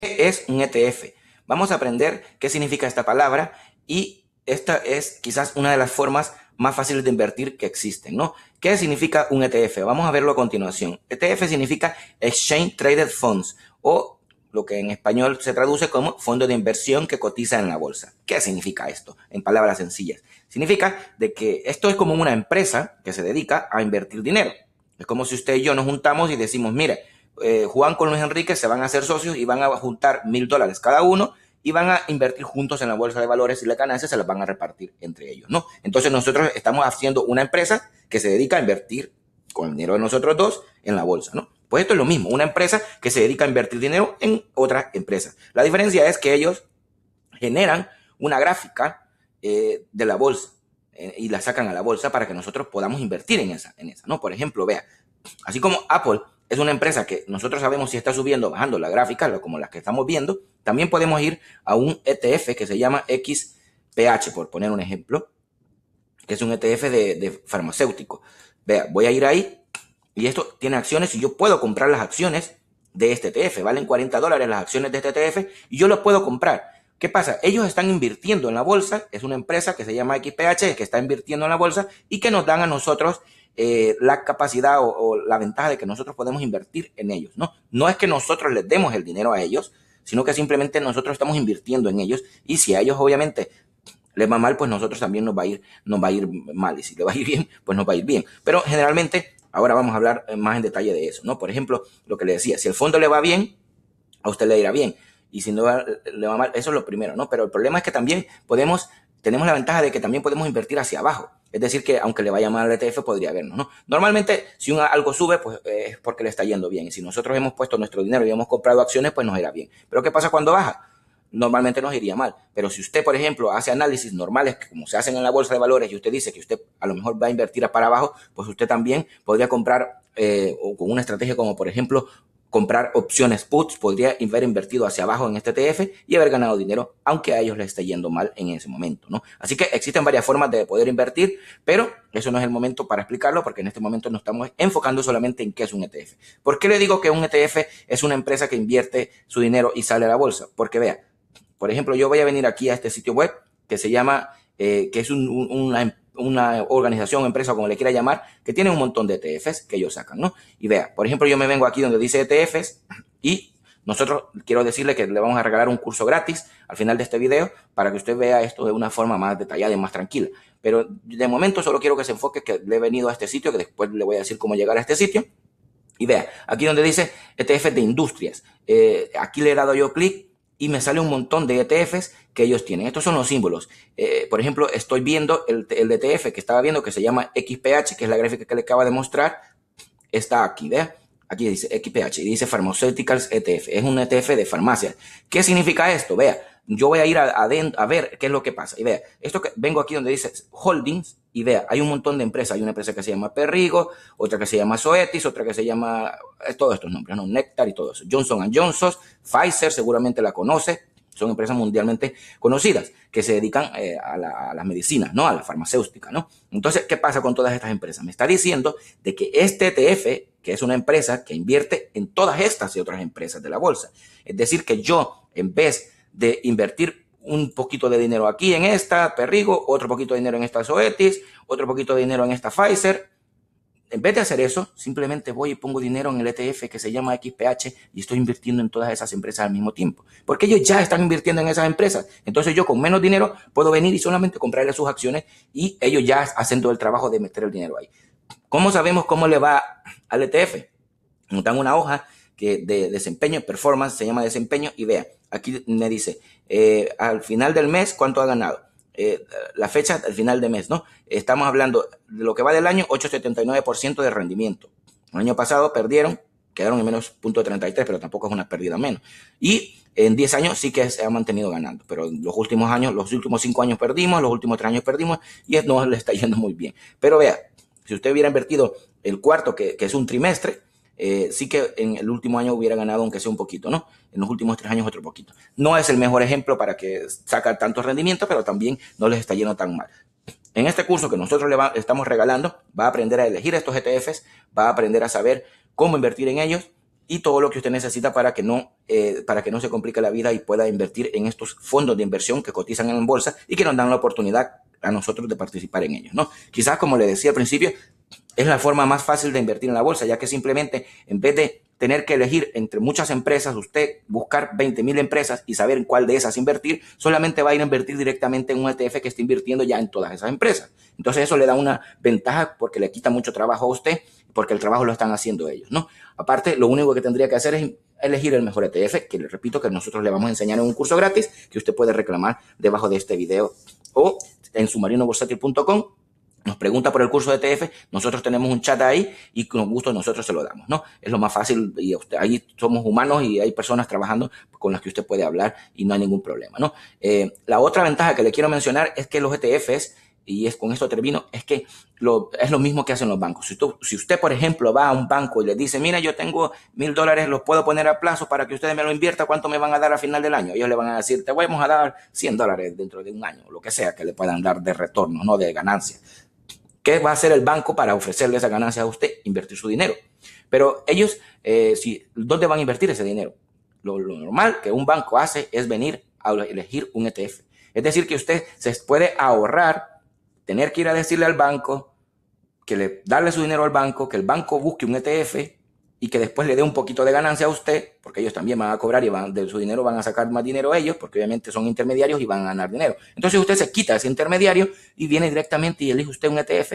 ¿Qué e es un ETF? Vamos a aprender qué significa esta palabra y esta es quizás una de las formas más fáciles de invertir que existen, ¿no? ¿Qué significa un ETF? Vamos a verlo a continuación. ETF significa Exchange Traded Funds o lo que en español se traduce como fondo de inversión que cotiza en la bolsa. ¿Qué significa esto? En palabras sencillas. Significa de que esto es como una empresa que se dedica a invertir dinero. Es como si usted y yo nos juntamos y decimos, Mira, eh, Juan con Luis Enrique se van a hacer socios y van a juntar mil dólares cada uno y van a invertir juntos en la bolsa de valores y la ganancia se las van a repartir entre ellos, ¿no? Entonces nosotros estamos haciendo una empresa que se dedica a invertir con el dinero de nosotros dos en la bolsa, ¿no? Pues esto es lo mismo, una empresa que se dedica a invertir dinero en otras empresas. La diferencia es que ellos generan una gráfica eh, de la bolsa eh, y la sacan a la bolsa para que nosotros podamos invertir en esa, en esa, ¿no? Por ejemplo, vea, así como Apple es una empresa que nosotros sabemos si está subiendo o bajando la gráfica, como las que estamos viendo, también podemos ir a un ETF que se llama XPH, por poner un ejemplo, que es un ETF de, farmacéutico. Vea, voy a ir ahí y esto tiene acciones y yo puedo comprar las acciones de este ETF. Valen 40 dólares las acciones de este ETF y yo las puedo comprar. ¿Qué pasa? Ellos están invirtiendo en la bolsa, es una empresa que se llama XPH, que está invirtiendo en la bolsa y que nos dan a nosotros eh, la capacidad o, la ventaja de que nosotros podemos invertir en ellos, ¿no? No es que nosotros les demos el dinero a ellos, sino que simplemente nosotros estamos invirtiendo en ellos y si a ellos obviamente les va mal, pues nosotros también nos va a ir, nos va a ir mal y si le va a ir bien, pues nos va a ir bien. Pero generalmente, ahora vamos a hablar eh, más en detalle de eso, ¿no? Por ejemplo, lo que le decía, si el fondo le va bien, a usted le irá bien y si no le va mal, eso es lo primero, ¿no? Pero el problema es que también podemos, tenemos la ventaja de que también podemos invertir hacia abajo. Es decir, que aunque le vaya mal al ETF, podría vernos. ¿no? Normalmente, si algo sube, pues eh, es porque le está yendo bien. Y si nosotros hemos puesto nuestro dinero y hemos comprado acciones, pues nos irá bien. Pero ¿qué pasa cuando baja? Normalmente nos iría mal. Pero si usted, por ejemplo, hace análisis normales, como se hacen en la bolsa de valores, y usted dice que usted a lo mejor va a invertir para abajo, pues usted también podría comprar eh, con una estrategia como, por ejemplo, comprar opciones puts, podría haber invertido hacia abajo en este ETF y haber ganado dinero, aunque a ellos les esté yendo mal en ese momento, ¿no? Así que existen varias formas de poder invertir, pero eso no es el momento para explicarlo porque en este momento nos estamos enfocando solamente en qué es un ETF. ¿Por qué le digo que un ETF es una empresa que invierte su dinero y sale a la bolsa? Porque vea, por ejemplo, yo voy a venir aquí a este sitio web que se llama, eh, que es un, una empresa una organización, empresa, como le quiera llamar, que tiene un montón de ETFs que ellos sacan, ¿no? Y vea, por ejemplo, yo me vengo aquí donde dice ETFs y nosotros quiero decirle que le vamos a regalar un curso gratis al final de este video para que usted vea esto de una forma más detallada y más tranquila. Pero de momento solo quiero que se enfoque que le he venido a este sitio, que después le voy a decir cómo llegar a este sitio. Y vea, aquí donde dice ETFs de industrias. Eh, aquí le he dado yo clic y me sale un montón de ETFs que ellos tienen. Estos son los símbolos. Eh, por ejemplo, estoy viendo el, el, ETF que estaba viendo que se llama XPH, que es la gráfica que le acaba de mostrar. Está aquí, ¿ve? Aquí dice XPH y dice Pharmaceuticals ETF. Es un ETF de farmacia. ¿Qué significa esto? Vea, yo voy a ir adentro a, ver qué es lo que pasa. Y vea, esto que vengo aquí donde dice holdings, y vea, hay un montón de empresas. Hay una empresa que se llama Perrigo, otra que se llama Zoetis, otra que se llama, eh, todos estos nombres, ¿no? Nectar y todo eso. Johnson Johnson, Pfizer seguramente la conoce, son empresas mundialmente conocidas que se dedican eh, a, a, las medicinas, ¿no? A la farmacéutica, ¿no? Entonces, ¿qué pasa con todas estas empresas? Me está diciendo de que este ETF, que es una empresa que invierte en todas estas y otras empresas de la bolsa, es decir, que yo, en vez de invertir un poquito de dinero aquí en esta Perrigo, otro poquito de dinero en esta Zoetis, otro poquito de dinero en esta Pfizer. En vez de hacer eso, simplemente voy y pongo dinero en el ETF que se llama XPH y estoy invirtiendo en todas esas empresas al mismo tiempo. Porque ellos ya están invirtiendo en esas empresas. Entonces yo con menos dinero puedo venir y solamente comprarle sus acciones y ellos ya hacen todo el trabajo de meter el dinero ahí. ¿Cómo sabemos cómo le va al ETF? dan una hoja que de desempeño, performance, se llama desempeño, y vea, aquí me dice, eh, al final del mes, ¿cuánto ha ganado? Eh, la fecha al final de mes, ¿no? Estamos hablando de lo que va del año, 8,79% de rendimiento. El año pasado perdieron, quedaron en menos .33, pero tampoco es una pérdida menos. Y en 10 años sí que se ha mantenido ganando, pero en los últimos años, los últimos 5 años perdimos, los últimos 3 años perdimos y no le está yendo muy bien. Pero vea, si usted hubiera invertido el cuarto, que es un trimestre, eh, sí que en el último año hubiera ganado, aunque sea un poquito, ¿no? En los últimos tres años otro poquito. No es el mejor ejemplo para que saca tantos rendimiento, pero también no les está yendo tan mal. En este curso que nosotros le estamos regalando, va a aprender a elegir estos ETFs, va a aprender a saber cómo invertir en ellos y todo lo que usted necesita para que no, eh, para que no se complique la vida y pueda invertir en estos fondos de inversión que cotizan en bolsa y que nos dan la oportunidad a nosotros de participar en ellos, ¿no? Quizás, como le decía al principio, es la forma más fácil de invertir en la bolsa, ya que simplemente en vez de tener que elegir entre muchas empresas, usted buscar 20.000 empresas y saber en cuál de esas invertir, solamente va a ir a invertir directamente en un ETF que está invirtiendo ya en todas esas empresas. Entonces eso le da una ventaja porque le quita mucho trabajo a usted, porque el trabajo lo están haciendo ellos, ¿no? Aparte, lo único que tendría que hacer es elegir el mejor ETF, que le repito que nosotros le vamos a enseñar en un curso gratis que usted puede reclamar debajo de este video o en submarinoborsatil.com nos pregunta por el curso de ETF, nosotros tenemos un chat ahí y con gusto nosotros se lo damos, ¿no? Es lo más fácil y ahí somos humanos y hay personas trabajando con las que usted puede hablar y no hay ningún problema, ¿no? Eh, la otra ventaja que le quiero mencionar es que los ETFs, y es con esto termino, es que lo, es lo mismo que hacen los bancos. Si usted, si usted, por ejemplo, va a un banco y le dice, mira, yo tengo mil dólares, los puedo poner a plazo para que ustedes me lo invierta. ¿cuánto me van a dar a final del año? Ellos le van a decir, te vamos a dar 100 dólares dentro de un año, lo que sea que le puedan dar de retorno, no de ganancia ¿Qué va a hacer el banco para ofrecerle esa ganancia a usted? Invertir su dinero. Pero ellos, eh, si, ¿dónde van a invertir ese dinero? Lo, lo, normal que un banco hace es venir a elegir un ETF. Es decir, que usted se puede ahorrar, tener que ir a decirle al banco, que le darle su dinero al banco, que el banco busque un ETF y que después le dé un poquito de ganancia a usted, porque ellos también van a cobrar y van de su dinero van a sacar más dinero ellos, porque obviamente son intermediarios y van a ganar dinero. Entonces usted se quita ese intermediario y viene directamente y elige usted un ETF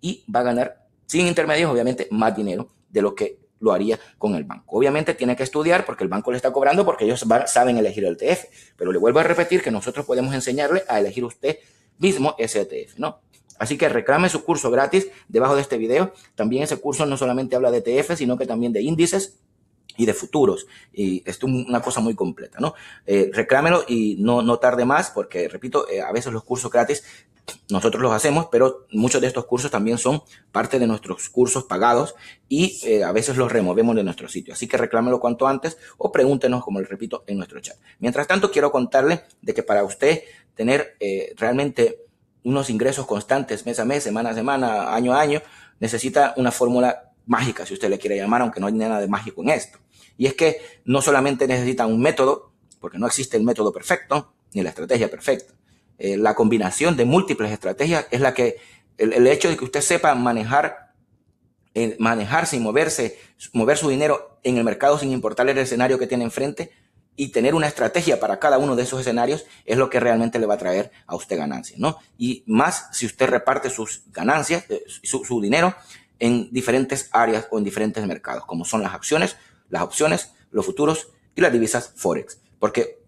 y va a ganar sin intermediarios obviamente, más dinero de lo que lo haría con el banco. Obviamente tiene que estudiar porque el banco le está cobrando porque ellos saben elegir el ETF, pero le vuelvo a repetir que nosotros podemos enseñarle a elegir usted mismo ese ETF, ¿no? Así que reclame su curso gratis debajo de este video. También ese curso no solamente habla de e TF, sino que también de índices y de futuros. Y es una cosa muy completa, ¿no? Eh, reclámelo y no, no tarde más, porque repito, eh, a veces los cursos gratis nosotros los hacemos, pero muchos de estos cursos también son parte de nuestros cursos pagados y eh, a veces los removemos de nuestro sitio. Así que reclámelo cuanto antes o pregúntenos, como le repito, en nuestro chat. Mientras tanto, quiero contarle de que para usted tener realmente unos ingresos constantes mes a mes, semana a semana, año a año, necesita una fórmula mágica, si usted le quiere llamar, aunque no hay nada de mágico en esto. Y es que no solamente necesita un método, porque no existe el método perfecto, ni la estrategia perfecta. Eh, la combinación de múltiples estrategias es la que, el, hecho de que usted sepa manejar, eh, manejarse y moverse, mover su dinero en el mercado sin importar el escenario que tiene enfrente, y tener una estrategia para cada uno de esos escenarios es lo que realmente le va a traer a usted ganancias, ¿no? Y más si usted reparte sus ganancias, eh, su, dinero en diferentes áreas o en diferentes mercados, como son las acciones, las opciones, los futuros y las divisas Forex. Porque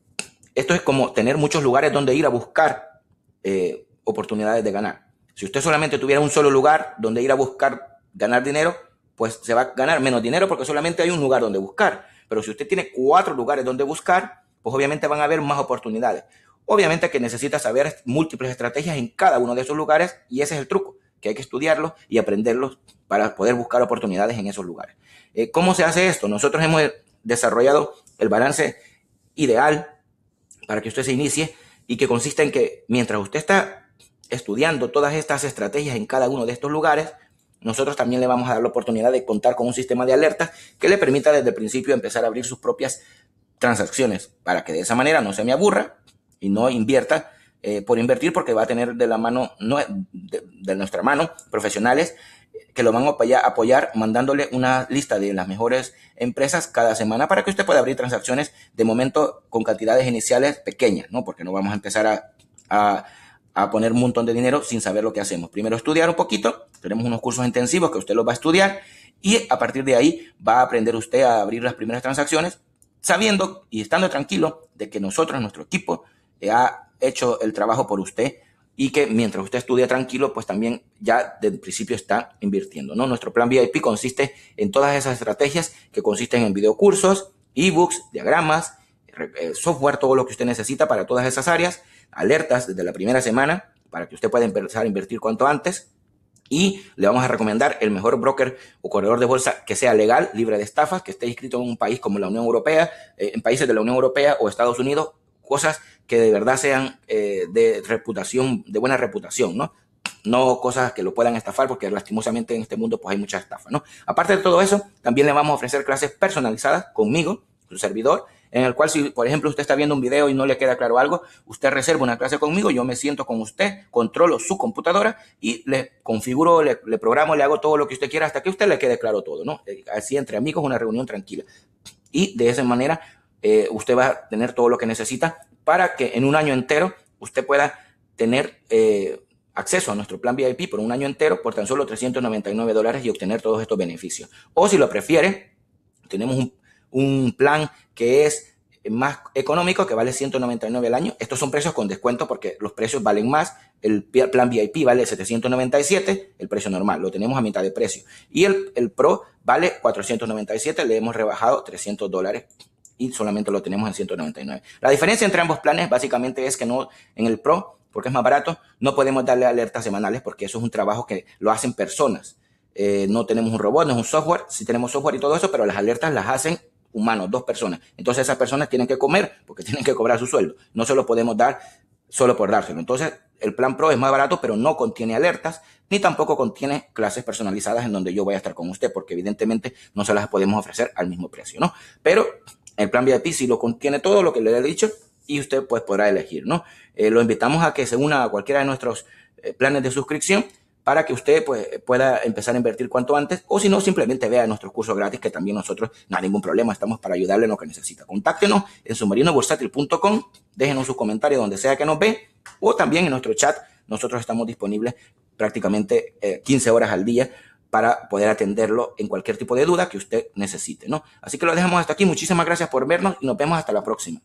esto es como tener muchos lugares donde ir a buscar eh, oportunidades de ganar. Si usted solamente tuviera un solo lugar donde ir a buscar ganar dinero, pues se va a ganar menos dinero porque solamente hay un lugar donde buscar. Pero si usted tiene cuatro lugares donde buscar, pues obviamente van a haber más oportunidades. Obviamente que necesita saber múltiples estrategias en cada uno de esos lugares y ese es el truco, que hay que estudiarlos y aprenderlos para poder buscar oportunidades en esos lugares. Eh, ¿Cómo se hace esto? Nosotros hemos desarrollado el balance ideal para que usted se inicie y que consiste en que mientras usted está estudiando todas estas estrategias en cada uno de estos lugares, nosotros también le vamos a dar la oportunidad de contar con un sistema de alerta que le permita desde el principio empezar a abrir sus propias transacciones para que de esa manera no se me aburra y no invierta eh, por invertir porque va a tener de la mano, de, nuestra mano, profesionales que lo van a apoyar mandándole una lista de las mejores empresas cada semana para que usted pueda abrir transacciones de momento con cantidades iniciales pequeñas, ¿no? Porque no vamos a empezar a a poner un montón de dinero sin saber lo que hacemos. Primero estudiar un poquito, tenemos unos cursos intensivos que usted los va a estudiar y a partir de ahí va a aprender usted a abrir las primeras transacciones sabiendo y estando tranquilo de que nosotros, nuestro equipo, eh, ha hecho el trabajo por usted y que mientras usted estudia tranquilo, pues también ya desde principio está invirtiendo, ¿no? Nuestro plan VIP consiste en todas esas estrategias que consisten en video videocursos, ebooks, diagramas, eh, software, todo lo que usted necesita para todas esas áreas alertas desde la primera semana para que usted pueda empezar a invertir cuanto antes. Y le vamos a recomendar el mejor broker o corredor de bolsa que sea legal, libre de estafas, que esté inscrito en un país como la Unión Europea, eh, en países de la Unión Europea o Estados Unidos, cosas que de verdad sean eh, de reputación, de buena reputación, ¿no? no cosas que lo puedan estafar, porque lastimosamente en este mundo pues hay mucha estafa, ¿no? Aparte de todo eso, también le vamos a ofrecer clases personalizadas conmigo, su servidor, en el cual si, por ejemplo, usted está viendo un video y no le queda claro algo, usted reserva una clase conmigo, yo me siento con usted, controlo su computadora y le configuro, le, programo, le hago todo lo que usted quiera hasta que usted le quede claro todo, ¿no? Eh, así entre amigos, una reunión tranquila. Y de esa manera eh, usted va a tener todo lo que necesita para que en un año entero usted pueda tener... Eh, acceso a nuestro plan VIP por un año entero por tan solo 399 dólares y obtener todos estos beneficios. O si lo prefiere, tenemos un, un plan que es más económico, que vale 199 al año. Estos son precios con descuento porque los precios valen más. El plan VIP vale 797, el precio normal, lo tenemos a mitad de precio. Y el, Pro vale 497, le hemos rebajado 300 dólares y solamente lo tenemos en 199. La diferencia entre ambos planes básicamente es que no en el Pro, porque es más barato, no podemos darle alertas semanales porque eso es un trabajo que lo hacen personas. Eh, no tenemos un robot, no es un software, Si tenemos software y todo eso, pero las alertas las hacen humanos, dos personas. Entonces esas personas tienen que comer porque tienen que cobrar su sueldo. No se lo podemos dar solo por dárselo. Entonces el plan Pro es más barato, pero no contiene alertas ni tampoco contiene clases personalizadas en donde yo voy a estar con usted, porque evidentemente no se las podemos ofrecer al mismo precio, ¿no? Pero el plan VIP sí lo contiene todo lo que le he dicho y usted pues podrá elegir, ¿no? Eh, lo invitamos a que se una a cualquiera de nuestros eh, planes de suscripción para que usted pues, pueda empezar a invertir cuanto antes o si no, simplemente vea nuestros cursos gratis que también nosotros no hay ningún problema, estamos para ayudarle en lo que necesita. Contáctenos en submarinobursátil.com, déjenos sus comentarios donde sea que nos ve o también en nuestro chat, nosotros estamos disponibles prácticamente 15 eh, horas al día para poder atenderlo en cualquier tipo de duda que usted necesite, ¿no? Así que lo dejamos hasta aquí, muchísimas gracias por vernos y nos vemos hasta la próxima.